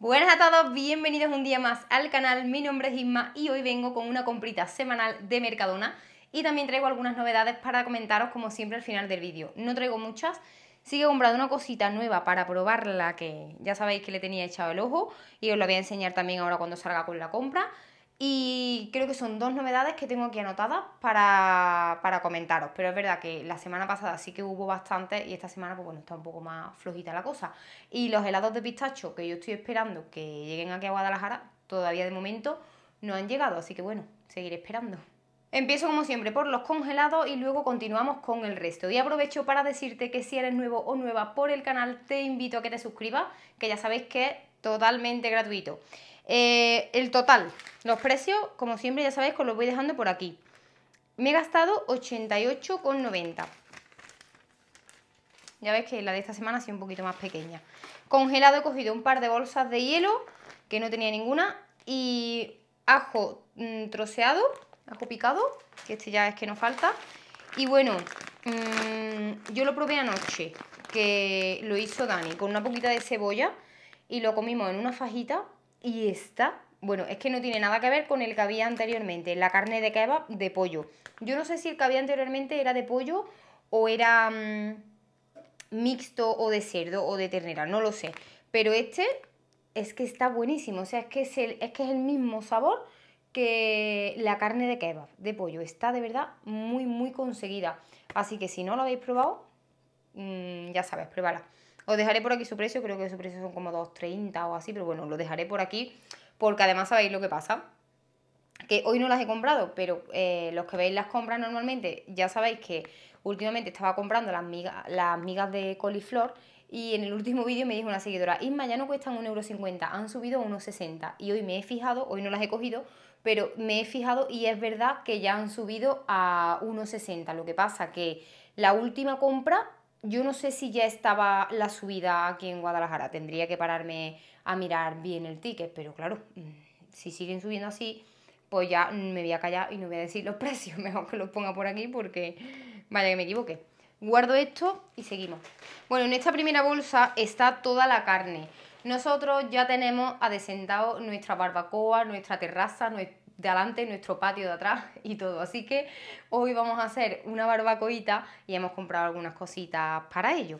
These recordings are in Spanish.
Buenas a todos, bienvenidos un día más al canal. Mi nombre es Isma y hoy vengo con una comprita semanal de Mercadona y también traigo algunas novedades para comentaros como siempre al final del vídeo. No traigo muchas, sí que he comprado una cosita nueva para probarla que ya sabéis que le tenía echado el ojo y os la voy a enseñar también ahora cuando salga con la compra. Y creo que son dos novedades que tengo aquí anotadas para, comentaros. Pero es verdad que la semana pasada sí que hubo bastante y esta semana, pues bueno, está un poco más flojita la cosa. Y los helados de pistacho que yo estoy esperando que lleguen aquí a Guadalajara, todavía de momento no han llegado. Así que bueno, seguiré esperando. Empiezo como siempre por los congelados y luego continuamos con el resto. Y aprovecho para decirte que si eres nuevo o nueva por el canal, te invito a que te suscribas, que ya sabéis que es totalmente gratuito. Eh, el total, los precios, como siempre ya sabéis que los voy dejando por aquí. Me he gastado 88,90. Ya veis que la de esta semana ha sido un poquito más pequeña. Congelado he cogido un par de bolsas de hielo, que no tenía ninguna, y ajo mm, troceado, ajo picado, que este ya es que no falta. Y bueno, mm, yo lo probé anoche, que lo hizo Dani, con una poquita de cebolla, y lo comimos en una fajita y esta, bueno, es que no tiene nada que ver con el que había anteriormente, la carne de kebab de pollo. Yo no sé si el que había anteriormente era de pollo o era mm, mixto o de cerdo o de ternera, no lo sé. Pero este es que está buenísimo, o sea, es que es el, que es el mismo sabor que la carne de kebab de pollo. Está de verdad muy, muy conseguida. Así que si no lo habéis probado, mm, ya sabes, pruébala. Os dejaré por aquí su precio, creo que su precio son como 2.30 o así, pero bueno, lo dejaré por aquí porque además sabéis lo que pasa. Que hoy no las he comprado, pero eh, los que veis las compras normalmente ya sabéis que últimamente estaba comprando las migas, las migas de coliflor y en el último vídeo me dijo una seguidora, Isma, ya no cuestan 1,50€, han subido a 1,60€ y hoy me he fijado, hoy no las he cogido, pero me he fijado y es verdad que ya han subido a 1,60€. Lo que pasa que la última compra yo no sé si ya estaba la subida aquí en Guadalajara, tendría que pararme a mirar bien el ticket, pero claro, mm, si siguen subiendo así, pues ya me voy a callar y no voy a decir los precios, mejor que los ponga por aquí porque vaya que me equivoqué. Guardo esto y seguimos. Bueno, en esta primera bolsa está toda la carne. Nosotros ya tenemos adesentado nuestra barbacoa, nuestra terraza, de adelante, nuestro patio de atrás y todo. Así que hoy vamos a hacer una barbacoita y hemos comprado algunas cositas para ello.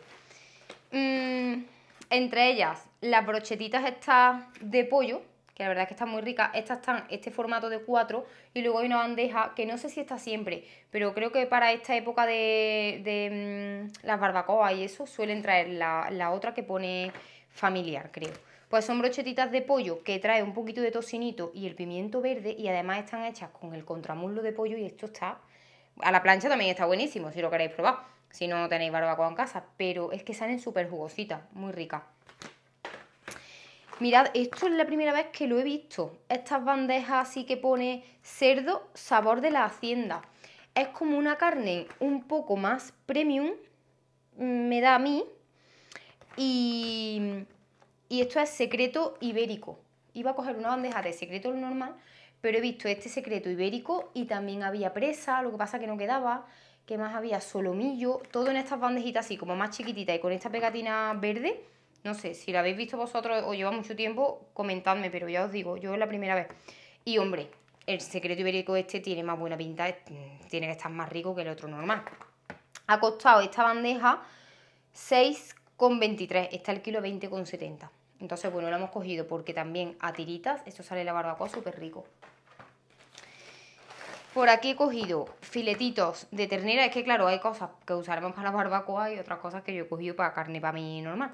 Mm, entre ellas, las brochetitas estas de pollo, que la verdad es que están muy ricas. Estas están, este formato de cuatro y luego hay una bandeja que no sé si está siempre, pero creo que para esta época de, mm, las barbacoas y eso suelen traer la otra que pone familiar, creo. Pues son brochetitas de pollo que trae un poquito de tocinito y el pimiento verde y además están hechas con el contramuslo de pollo y esto está... A la plancha también está buenísimo, si lo queréis probar, si no tenéis barbacoa en casa, pero es que salen súper jugositas, muy ricas. Mirad, esto es la primera vez que lo he visto. Estas bandejas así que pone cerdo, sabor de la hacienda. Es como una carne un poco más premium, me da a mí, y, esto es secreto ibérico. Iba a coger una bandeja de secreto normal, pero he visto este secreto ibérico y también había presa, lo que pasa que no quedaba. que más había? Solomillo, todo en estas bandejitas así, como más chiquititas y con esta pegatina verde. No sé, si la habéis visto vosotros o lleva mucho tiempo, comentadme, pero ya os digo, yo es la primera vez. Y hombre, el secreto ibérico este tiene más buena pinta, tiene que estar más rico que el otro normal. Ha costado esta bandeja 6 con 23, está el kilo 20,70. Entonces, bueno, lo hemos cogido porque también a tiritas, esto sale la barbacoa súper rico. Por aquí he cogido filetitos de ternera, es que claro, hay cosas que usaremos para la barbacoa y otras cosas que yo he cogido para carne para mí normal.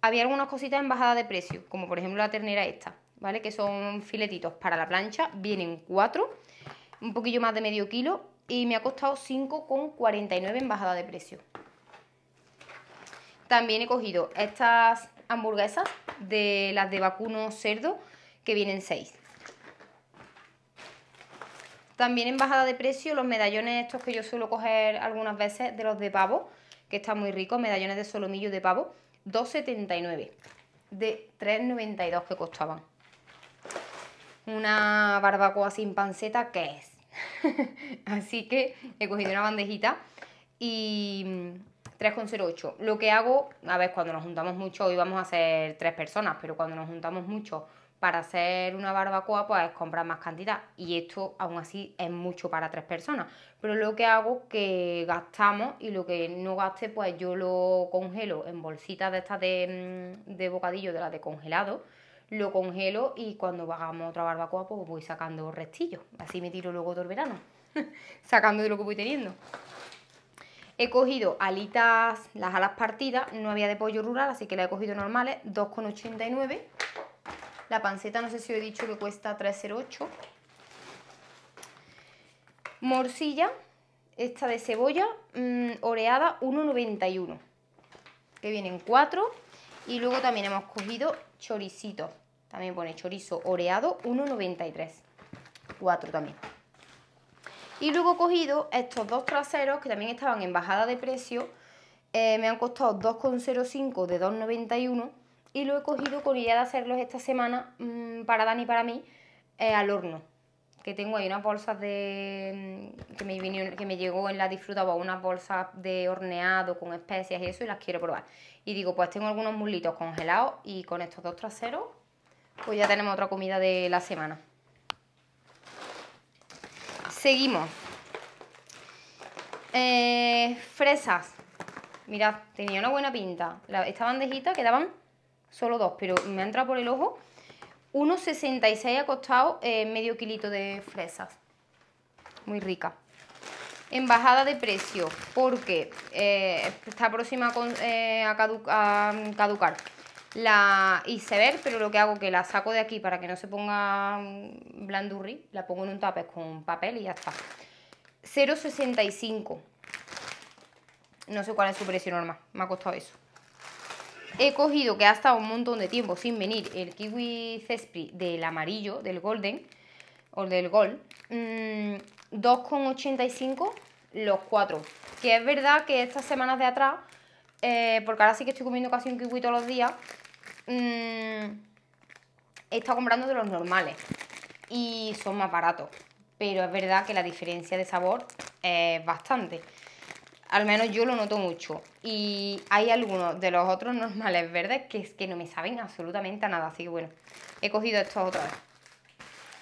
Había algunas cositas en bajada de precio, como por ejemplo la ternera esta, ¿vale? Que son filetitos para la plancha, vienen cuatro, un poquillo más de medio kilo y me ha costado 5,49 en bajada de precio. También he cogido estas hamburguesas de las de vacuno cerdo, que vienen 6. También en bajada de precio los medallones estos que yo suelo coger algunas veces de los de pavo, que están muy ricos, medallones de solomillo de pavo, 2,79 de 3,92 que costaban. Una barbacoa sin panceta, ¿qué es? Así que he cogido una bandejita y 3,08. Lo que hago, a ver, cuando nos juntamos mucho, hoy vamos a ser tres personas, pero cuando nos juntamos mucho para hacer una barbacoa, pues comprar más cantidad. Y esto, aún así, es mucho para tres personas. Pero lo que hago que gastamos y lo que no gaste, pues yo lo congelo en bolsitas de estas de, mm, de bocadillo, de las de congelado. Lo congelo y cuando hagamos otra barbacoa, pues voy sacando restillos. Así me tiro luego todo el verano, sacando de lo que voy teniendo. He cogido alitas, las alas partidas, no había de pollo rural, así que la he cogido normales, 2,89. La panceta no sé si os he dicho que cuesta 3,08. Morcilla, esta de cebolla, mm, oreada 1,91. Que vienen 4. Y luego también hemos cogido chorizitos, También pone chorizo oreado 1,93. 4 también. Y luego he cogido estos dos traseros que también estaban en bajada de precio. Eh, me han costado 2,05 de 2,91 y lo he cogido con idea de hacerlos esta semana mm, para Dani y para mí eh, al horno. Que tengo ahí unas bolsas de. Mm, que me, que me llegó en la disfrutaba unas bolsas de horneado con especias y eso y las quiero probar. Y digo, pues tengo algunos muslitos congelados y con estos dos traseros, pues ya tenemos otra comida de la semana. Seguimos. Eh, fresas. Mirad, tenía una buena pinta. La, esta bandejita quedaban solo dos, pero me ha entrado por el ojo. 1,66 ha costado medio kilito de fresas. Muy rica. En bajada de precio, porque eh, está próxima a eh, mm, caducar la hice ver, pero lo que hago es que la saco de aquí para que no se ponga mm, blandurri, la pongo en un tupper con papel y ya está. 0,65. No sé cuál es su precio normal, me ha costado eso. He cogido, que ha estado un montón de tiempo sin venir, el kiwi cespri del amarillo, del golden, o del gold, 2,85 mm, los cuatro. Que es verdad que estas semanas de atrás eh, porque ahora sí que estoy comiendo casi un kiwi todos los días, Mm, he estado comprando de los normales y son más baratos, pero es verdad que la diferencia de sabor es bastante. Al menos yo lo noto mucho. Y hay algunos de los otros normales verdes que es que no me saben absolutamente a nada. Así que bueno, he cogido estos otra vez.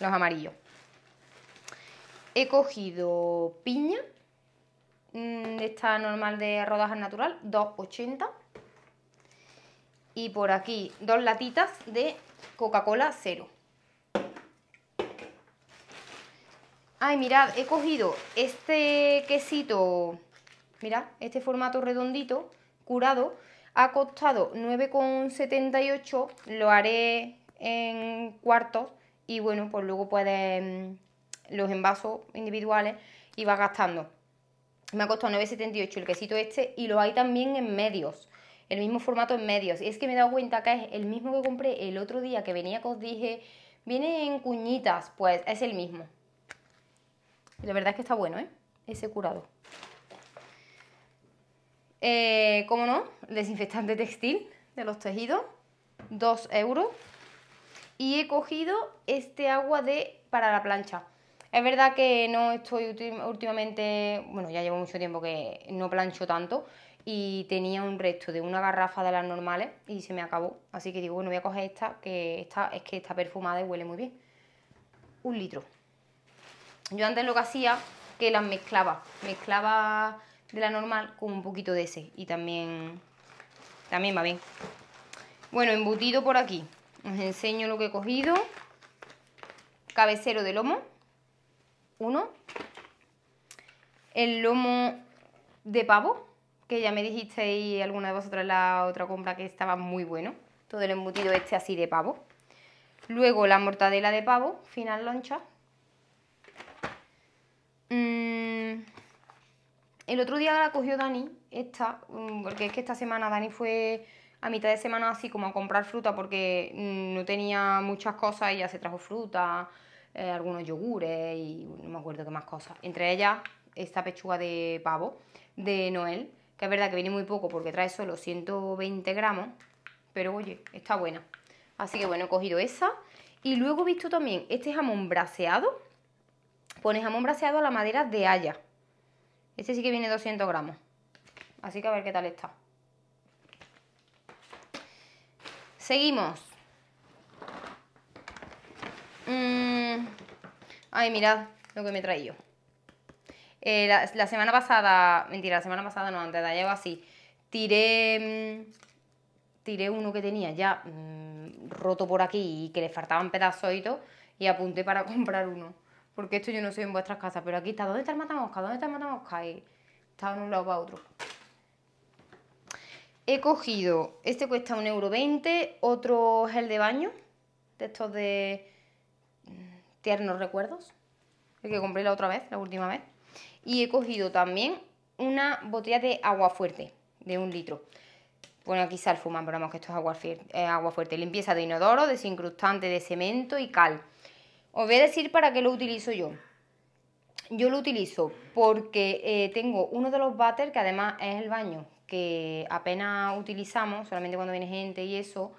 Los amarillos. He cogido piña. Mm, esta normal de rodajas natural, 2,80. Y por aquí dos latitas de Coca-Cola cero. Ay, mirad, he cogido este quesito, mirad, este formato redondito, curado, ha costado 9,78, lo haré en cuartos y bueno, pues luego pueden mm, los envasos individuales y va gastando. Me ha costado 9,78 el quesito este y lo hay también en medios el mismo formato en medios. Y es que me he dado cuenta que es el mismo que compré el otro día que venía que os dije, viene en cuñitas, pues es el mismo. la verdad es que está bueno, ¿eh? Ese curado. Eh, ¿Cómo no? Desinfectante textil de los tejidos, 2 euros. Y he cogido este agua de para la plancha. Es verdad que no estoy últimamente, bueno, ya llevo mucho tiempo que no plancho tanto y tenía un resto de una garrafa de las normales y se me acabó. Así que digo, bueno, voy a coger esta, que esta es que está perfumada y huele muy bien. Un litro. Yo antes lo que hacía, que las mezclaba. Mezclaba de la normal con un poquito de ese y también, también va bien. Bueno, embutido por aquí. Os enseño lo que he cogido. Cabecero de lomo uno. El lomo de pavo, que ya me dijisteis alguna de vosotras la otra compra que estaba muy bueno. Todo el embutido este así de pavo. Luego la mortadela de pavo, final loncha. Mm, el otro día la cogió Dani, esta, mm, porque es que esta semana Dani fue a mitad de semana así como a comprar fruta porque mm, no tenía muchas cosas, y ya se trajo fruta, eh, algunos yogures y no me acuerdo qué más cosas. Entre ellas, esta pechuga de pavo de Noel, que es verdad que viene muy poco porque trae solo 120 gramos, pero oye, está buena. Así que bueno, he cogido esa. Y luego he visto también este jamón braseado. Pone jamón braseado a la madera de haya. Este sí que viene 200 gramos. Así que a ver qué tal está. Seguimos. Mm. Ay, mirad lo que me he yo. Eh, la, semana pasada, mentira, la semana pasada no, antes la ayer así, tiré, mm, tiré uno que tenía ya mm, roto por aquí y que le faltaban pedazos y todo, y apunté para comprar uno. Porque esto yo no soy en vuestras casas, pero aquí está, ¿dónde está el matamosca? ¿Dónde está el matamosca? Y está de un lado para otro. He cogido, este cuesta 1,20€, otro gel de baño, de estos de tiernos recuerdos, el que compré la otra vez, la última vez. Y he cogido también una botella de agua fuerte, de un litro. Bueno, aquí salfuman, pero vamos que esto es agua, eh, agua fuerte. Limpieza de inodoro, desincrustante de cemento y cal. Os voy a decir para qué lo utilizo yo. Yo lo utilizo porque eh, tengo uno de los bater que además es el baño, que apenas utilizamos, solamente cuando viene gente y eso.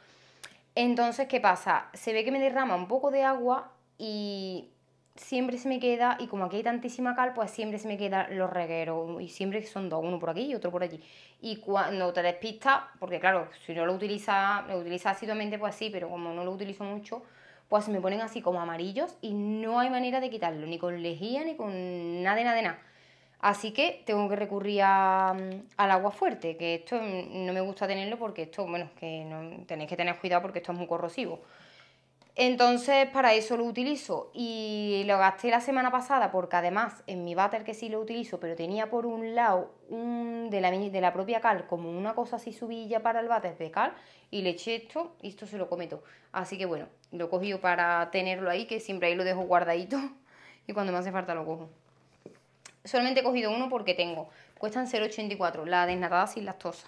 Entonces, ¿qué pasa? Se ve que me derrama un poco de agua y siempre se me queda, y como aquí hay tantísima cal, pues siempre se me quedan los regueros, y siempre son dos, uno por aquí y otro por allí. Y cuando te despistas, porque claro, si no lo utiliza lo utiliza asiduamente, pues sí, pero como no lo utilizo mucho, pues se me ponen así como amarillos y no hay manera de quitarlo, ni con lejía, ni con nada de nada de nada. Así que tengo que recurrir al agua fuerte, que esto no me gusta tenerlo porque esto, bueno, que tenéis que tener cuidado porque esto es muy corrosivo. Entonces, para eso lo utilizo y lo gasté la semana pasada porque además en mi váter que sí lo utilizo, pero tenía por un lado un, de, la, de la propia cal como una cosa así subilla para el váter de cal y le eché esto y esto se lo cometo. Así que bueno, lo he cogido para tenerlo ahí, que siempre ahí lo dejo guardadito y cuando me hace falta lo cojo. Solamente he cogido uno porque tengo, cuestan 0,84, la desnatada sin lactosa.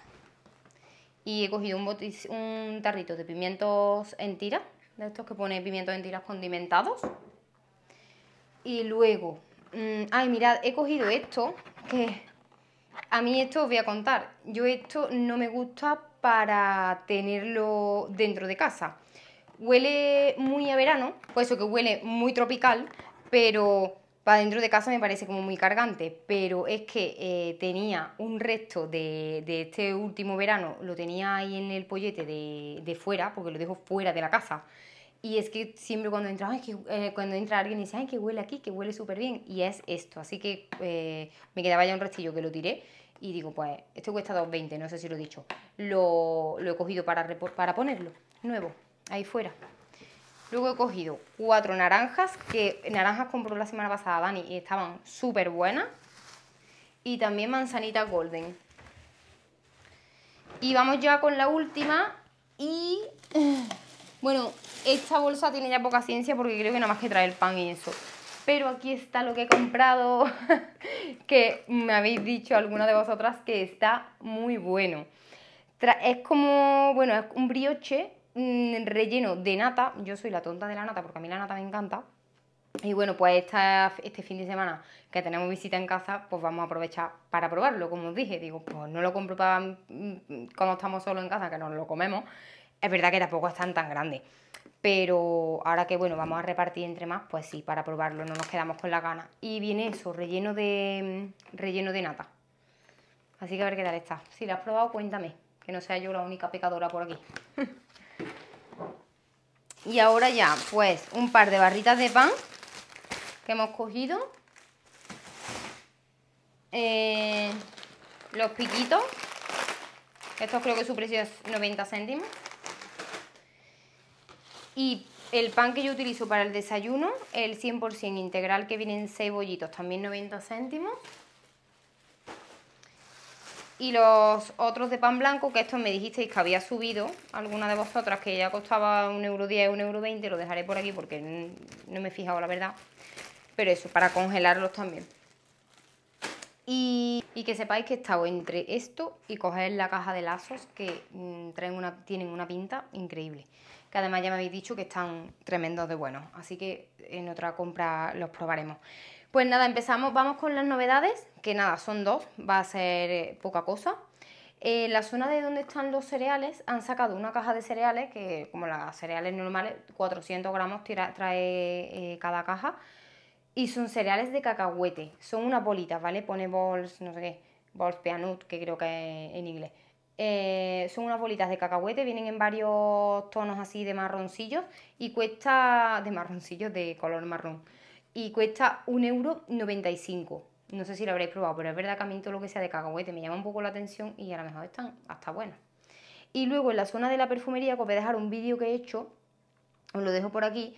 Y he cogido un tarrito de pimientos en tira de estos que pone pimientos en tiras condimentados. Y luego, mm, ay, mirad, he cogido esto, que a mí esto os voy a contar. Yo esto no me gusta para tenerlo dentro de casa. Huele muy a verano, por pues eso que huele muy tropical, pero para dentro de casa me parece como muy cargante, pero es que eh, tenía un resto de, este último verano, lo tenía ahí en el pollete de, fuera, porque lo dejo fuera de la casa. Y es que siempre cuando entra, eh, cuando entra alguien dice, ay, que huele aquí, que huele súper bien. Y es esto. Así que eh, me quedaba ya un restillo que lo tiré. Y digo, pues, esto cuesta 2.20, no sé si lo he dicho. Lo, he cogido para ponerlo, nuevo, ahí fuera. Luego he cogido cuatro naranjas, que naranjas compró la semana pasada Dani y estaban súper buenas. Y también manzanita golden. Y vamos ya con la última. Y bueno, esta bolsa tiene ya poca ciencia porque creo que nada más que trae el pan y eso. Pero aquí está lo que he comprado, que me habéis dicho alguna de vosotras que está muy bueno. es como, bueno, es un brioche Mm, relleno de nata. Yo soy la tonta de la nata porque a mí la nata me encanta. Y bueno, pues este fin de semana que tenemos visita en casa, pues vamos a aprovechar para probarlo, como os dije. Digo, pues no lo compro para mm, cuando estamos solos en casa, que no lo comemos. Es verdad que tampoco están tan grandes. Pero ahora que, bueno, vamos a repartir entre más, pues sí, para probarlo, no nos quedamos con la gana. Y viene eso, relleno de, mm, relleno de nata. Así que a ver qué tal está. Si la has probado, cuéntame, que no sea yo la única pecadora por aquí. Y ahora ya, pues, un par de barritas de pan que hemos cogido. Eh, los piquitos. Estos creo que su precio es 90 céntimos. Y el pan que yo utilizo para el desayuno, el 100% integral que viene en bollitos, también 90 céntimos y los otros de pan blanco, que estos me dijisteis que había subido, alguna de vosotras que ya costaba un euro 10, un euro 20, lo dejaré por aquí porque no me he fijado la verdad, pero eso, para congelarlos también. Y, que sepáis que he estado entre esto y coger la caja de lazos que mm, una, tienen una pinta increíble, que además ya me habéis dicho que están tremendos de buenos, así que en otra compra los probaremos. Pues nada, empezamos, vamos con las novedades, que nada, son dos, va a ser eh, poca cosa. En eh, la zona de donde están los cereales han sacado una caja de cereales, que como las cereales normales, 400 gramos trae eh, cada caja, y son cereales de cacahuete, son unas bolitas, ¿vale? Pone bols, no sé qué, bols peanut, que creo que es en inglés. son unas bolitas de cacahuete, vienen en varios tonos así de marroncillos y cuesta de marroncillos de color marrón y cuesta 1,95€. No sé si lo habréis probado, pero es verdad que a mí todo lo que sea de cacahuete me llama un poco la atención y a lo mejor están hasta buenas. Y luego en la zona de la perfumería, que os voy a dejar un vídeo que he hecho, os lo dejo por aquí,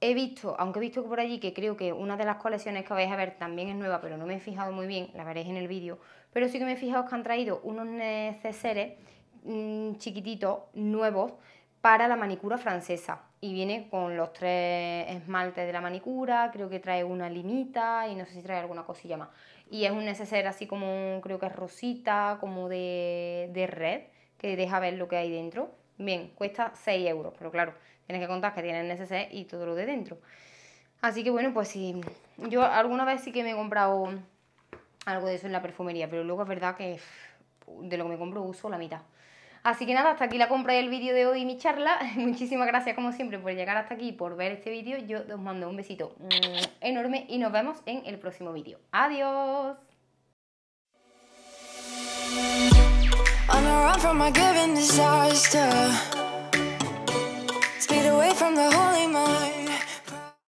he visto, aunque he visto por allí que creo que una de las colecciones que vais a ver también es nueva, pero no me he fijado muy bien, la veréis en el vídeo, pero sí que me he fijado que han traído unos neceseres mm, chiquititos, nuevos, para la manicura francesa y viene con los tres esmaltes de la manicura, creo que trae una limita y no sé si trae alguna cosilla más. Y es un neceser así como, creo que es rosita, como de, red, que deja ver lo que hay dentro. Bien, cuesta 6 euros, pero claro, tienes que contar que tiene el neceser y todo lo de dentro. Así que bueno, pues sí, yo alguna vez sí que me he comprado algo de eso en la perfumería, pero luego es verdad que de lo que me compro uso la mitad. Así que nada, hasta aquí la compra del vídeo de hoy y mi charla. Muchísimas gracias como siempre por llegar hasta aquí y por ver este vídeo. Yo os mando un besito mm, enorme y nos vemos en el próximo vídeo. ¡Adiós!